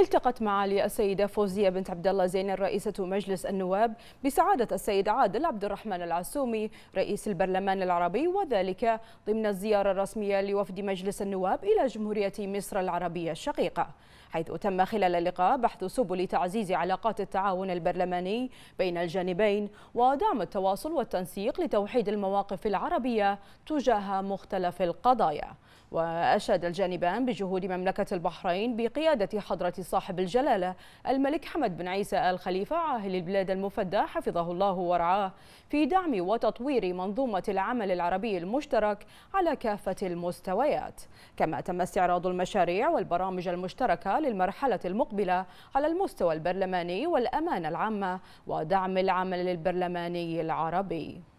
التقت معالي السيدة فوزية بنت عبد الله زين رئيسة مجلس النواب بسعادة السيد عادل عبد الرحمن العسومي رئيس البرلمان العربي وذلك ضمن الزيارة الرسمية لوفد مجلس النواب إلى جمهورية مصر العربية الشقيقة حيث تم خلال اللقاء بحث سبل تعزيز علاقات التعاون البرلماني بين الجانبين ودعم التواصل والتنسيق لتوحيد المواقف العربية تجاه مختلف القضايا وأشاد الجانبان بجهود مملكة البحرين بقيادة حضرة صاحب الجلالة الملك حمد بن عيسى آل خليفة عاهل البلاد المفدى حفظه الله ورعاه في دعم وتطوير منظومة العمل العربي المشترك على كافة المستويات كما تم استعراض المشاريع والبرامج المشتركة للمرحلة المقبلة على المستوى البرلماني والأمانة العامة ودعم العمل البرلماني العربي